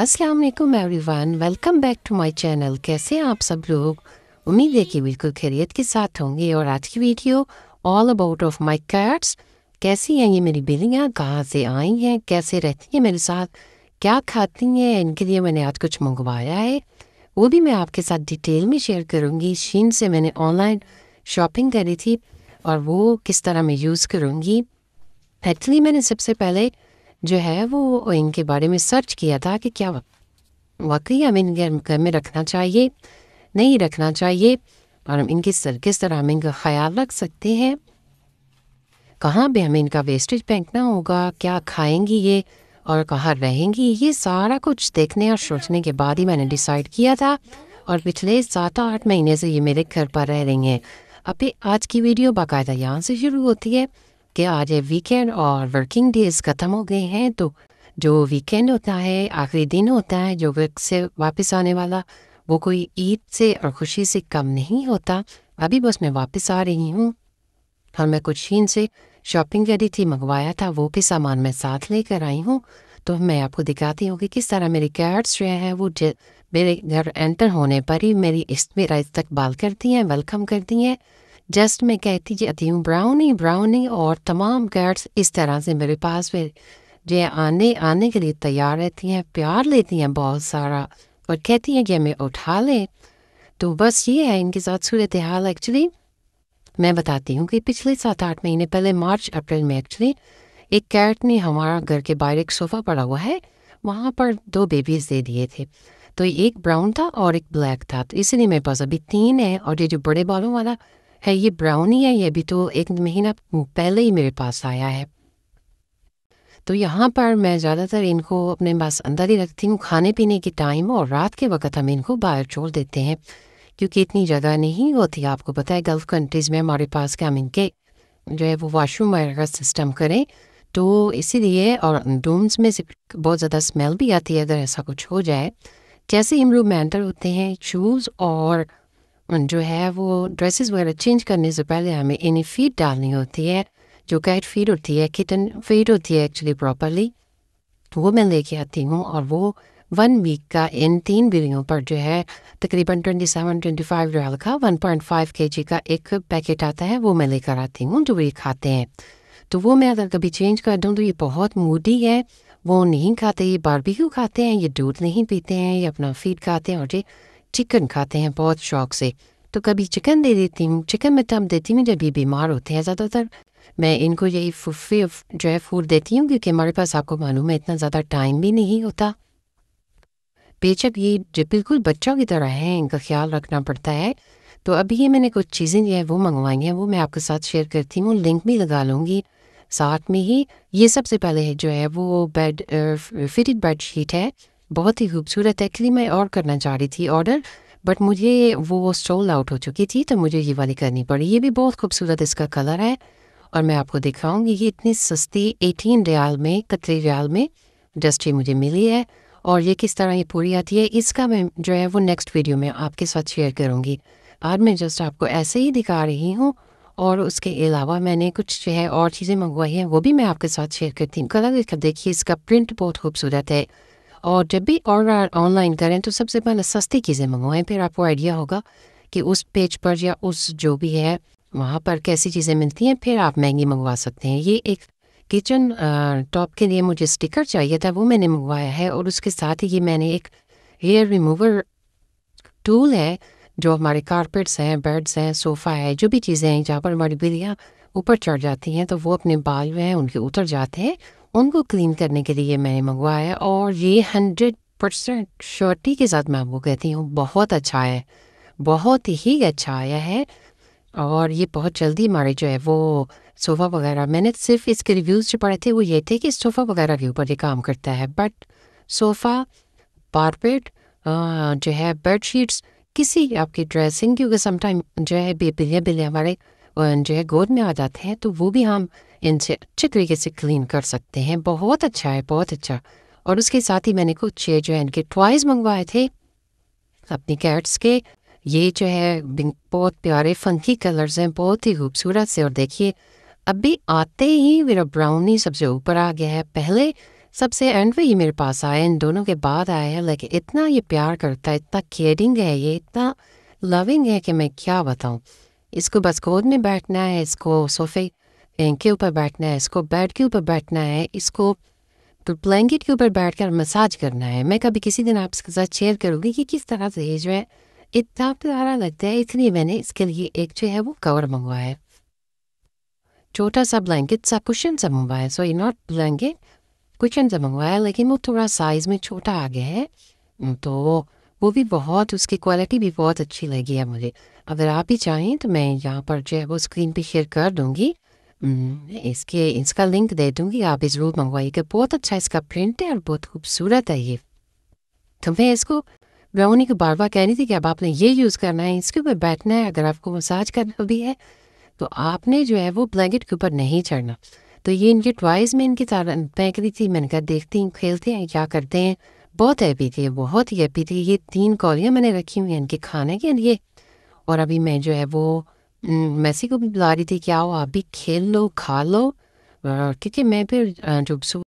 अस्सलाम वालेकुम everyone welcome back to my channel कैसे हैं आप सब लोग उम्मीद है कि बिल्कुल खैरियत के साथ होंगे और आज की video all about of my cats कैसी हैं ये मेरी बिल्लियाँ कहाँ से आई हैं कैसे रहती हैं मेरे साथ क्या खाती हैं इनके लिए मैंने आज कुछ मंगवाया है वो भी मैं आपके साथ डिटेल में शेयर करूँगी शीन से मैंने ऑनलाइन शॉपिंग करी थी और वो किस तरह मैं यूज़ करूँगी एक्चुअली मैंने सबसे पहले जो है वो इनके बारे में सर्च किया था कि क्या वाकई हमें इनके घर में रखना चाहिए नहीं रखना चाहिए और हम इनके सर किस तरह हम इनका ख्याल रख सकते हैं कहाँ पर हमें इनका वेस्टेज फेंकना होगा क्या खाएंगी ये और कहाँ रहेंगी ये सारा कुछ देखने और सोचने के बाद ही मैंने डिसाइड किया था और पिछले सात आठ महीने से ये मेरे घर पर रह रही हैं अब आज की वीडियो बाकायदा यहाँ से शुरू होती है कि आज वीकेंड और वर्किंग डेज ख़त्म हो गए हैं तो जो वीकेंड होता है आखिरी दिन होता है जो वर्क से वापस आने वाला वो कोई ईद से और ख़ुशी से कम नहीं होता अभी बस मैं वापस आ रही हूँ और मैं कुछ ही से शॉपिंग करी थी मंगवाया था वो भी सामान मैं साथ लेकर आई हूँ तो मैं आपको दिखाती हूँ कि किस तरह मेरे कैट्स जो हैं वो मेरे घर एंटर होने पर ही मेरी इस मेरा इस्तकबाल करती हैं वेलकम करती हैं जस्ट मैं कहती जाती हूँ ब्राउनी ब्राउनी और तमाम कैट्स इस तरह से मेरे पास फिर जो आने आने के लिए तैयार रहती हैं प्यार लेती हैं बहुत सारा और कहती हैं कि हमें उठा लें तो बस ये है इनके साथ सूरत हाल एक्चुअली मैं बताती हूँ कि पिछले सात आठ महीने पहले मार्च अप्रैल में एक्चुअली एक कैट ने हमारा घर के बाहर एक सोफ़ा पड़ा हुआ है वहाँ पर दो बेबीज़ दे दिए थे तो एक ब्राउन था और एक ब्लैक था तो इसलिए मेरे पास अभी तीन है और ये जो बड़े बालों वाला है ये ब्राउनी है ये भी तो एक महीना पहले ही मेरे पास आया है तो यहाँ पर मैं ज़्यादातर इनको अपने पास अंदर ही रखती हूँ खाने पीने के टाइम और रात के वक्त हम इनको बाहर छोड़ देते हैं क्योंकि इतनी जगह नहीं होती आपको पता है गल्फ़ कंट्रीज़ में हमारे पास क्या हम इनके जो है वो वाशरूम वगैरह सिस्टम करें तो इसीलिए और डोम्स में से बहुत ज़्यादा स्मेल भी आती है अगर ऐसा कुछ हो जाए जैसे ही हम होते हैं शूज़ और जो है वो ड्रेसेस वगैरह चेंज करने से पहले हमें इन्हें फीड डालनी होती है जो कैट फीड होती है किटन फीड होती है एक्चुअली प्रॉपरली वो मैं लेके आती हूँ और वो वन वीक का इन तीन बिलियों पर जो है तकरीबन ट्वेंटी सेवन ट्वेंटी फाइव डॉल का one point five K G का एक पैकेट आता है वो मैं लेकर आती हूँ जो ये खाते हैं तो वो मैं अगर कभी चेंज कर दूँ तो ये बहुत मूडी है वो नहीं खाते ये बारबेक्यू खाते हैं ये दूध नहीं पीते हैं ये अपना फीड खाते हैं और ये चिकन खाते हैं बहुत शौक से तो कभी चिकन दे देती हूँ चिकन में टम तो देती हूँ जब ये बीमार होते हैं ज़्यादातर मैं इनको यही फुफे जो है फूड देती हूँ क्योंकि हमारे पास आपको मालूम है इतना ज़्यादा टाइम भी नहीं होता बेचक ये जो बिल्कुल बच्चों की तरह है इनका ख्याल रखना पड़ता है तो अभी ये मैंने कुछ चीज़ें जो है वो मंगवाई हैं वो मैं आपके साथ शेयर करती हूँ लिंक भी लगा लूँगी साथ में ही ये सबसे पहले जो है वो बेड फिटेड बेड शीट है बहुत ही खूबसूरत एक्चुअली मैं और करना चाह रही थी ऑर्डर बट मुझे वो स्टॉल आउट हो चुकी थी तो मुझे ये वाली करनी पड़ी ये भी बहुत खूबसूरत इसका कलर है और मैं आपको दिखाऊंगी ये इतनी सस्ती एटीन रियाल में कतरे रियाल में जस्ट ये मुझे मिली है और ये किस तरह ये पूरी आती है इसका मैं जो है वो नेक्स्ट वीडियो में आपके साथ शेयर करूँगी आज मैं जस्ट आपको ऐसे ही दिखा रही हूँ और उसके अलावा मैंने कुछ जो है और चीज़ें मंगवाई हैं वो भी मैं आपके साथ शेयर करती हूँ कलर देखिए इसका प्रिंट बहुत खूबसूरत है और जब भी ऑर्डर ऑनलाइन करें तो सबसे पहले सस्ती चीज़ें मंगवाएं फिर आपको आइडिया होगा कि उस पेज पर या उस जो भी है वहाँ पर कैसी चीज़ें मिलती हैं फिर आप महंगी मंगवा सकते हैं ये एक किचन टॉप के लिए मुझे स्टिकर चाहिए था वो मैंने मंगवाया है और उसके साथ ही ये मैंने एक हेयर रिमूवर टूल है जो हमारे कारपेट्स हैं बेड्स हैं सोफ़ा है जो भी चीज़ें हैं जहाँ पर हमारी बिल्लियाँ ऊपर चढ़ जाती हैं तो वो अपने बाल जो हैं उनके उतर जाते हैं उनको क्लीन करने के लिए मैंने मंगवाया और ये हंड्रेड परसेंट श्योरिटी के साथ मैं आपको कहती हूँ बहुत अच्छा है बहुत ही अच्छा आया है और ये बहुत जल्दी हमारे जो है वो सोफ़ा वगैरह मैंने सिर्फ इसके रिव्यूज़ जो पढ़े थे वो ये थे कि सोफ़ा वगैरह के ऊपर ये काम करता है बट सोफ़ा पारपेट जो है बेड शीट्स किसी आपकी ड्रेसिंग क्योंकि समटाइम जो है बिलिया बिलिया हमारे जो है गोद में आ जाते हैं तो वो भी हम इनसे अच्छे तरीके से क्लीन कर सकते हैं बहुत अच्छा है बहुत अच्छा और उसके साथ ही मैंने कुछ ये जो है इनके टॉयज़ मंगवाए थे अपनी कैट्स के ये जो है बहुत प्यारे फंकी कलर्स हैं बहुत ही खूबसूरत से और देखिए अभी आते ही मेरा ब्राउनी सबसे ऊपर आ गया है पहले सबसे एंड पे ही मेरे पास आए इन दोनों के बाद आए हैं लेकिन इतना ये प्यार करता है इतना केयरिंग है ये इतना लविंग है कि मैं क्या बताऊँ इसको बस गोद में बैठना है इसको सोफे के ऊपर बैठना है इसको बेड के ऊपर बैठना है इसको तो ब्लैंकेट के ऊपर बैठ कर मसाज करना है मैं कभी किसी दिन आपके साथ शेयर करूँगी कि किस तरह से जो है इतना प्यारा लगता है इसलिए मैंने इसके लिए एक जो है वो कवर मंगवाया है छोटा सा ब्लैंकेट सा कुशन सा मंगवाया सो ये नॉट ब्लैंकेट कुशन सा मंगवाया लेकिन वो थोड़ा साइज़ में छोटा आ गया है हम्म, तो वो भी बहुत उसकी क्वालिटी भी बहुत अच्छी लगी है मुझे अगर आप ही चाहें तो मैं यहाँ पर जो है वो स्क्रीन पे शेयर कर दूँगी Mm-hmm. इसके इसका लिंक दे दूंगी आप इस मंगवाई मंगवाइएगा बहुत अच्छा इसका प्रिंट है और बहुत खूबसूरत है ये तो मैं इसको ब्राउनी को बार बार कह रही थी कि अब आपने ये यूज़ करना है इसके ऊपर बैठना है अगर आपको मसाज करना भी है तो आपने जो है वो ब्लैंकेट के ऊपर नहीं चढ़ना तो ये इनके ट्वाइस में इनकी फेंक रही थी मैंने कहा देखती हूँ खेलते हैं क्या करते हैं बहुत हैप्पी थी बहुत ही हैप्पी थी ये तीन कॉलियाँ मैंने रखी हुई हैं इनके खाने के लिए और अभी मैं जो है वो मैसी को भी बुला रही थी कि आओ आप भी खेल लो खा लो क्योंकि मैं फिर जब सुबह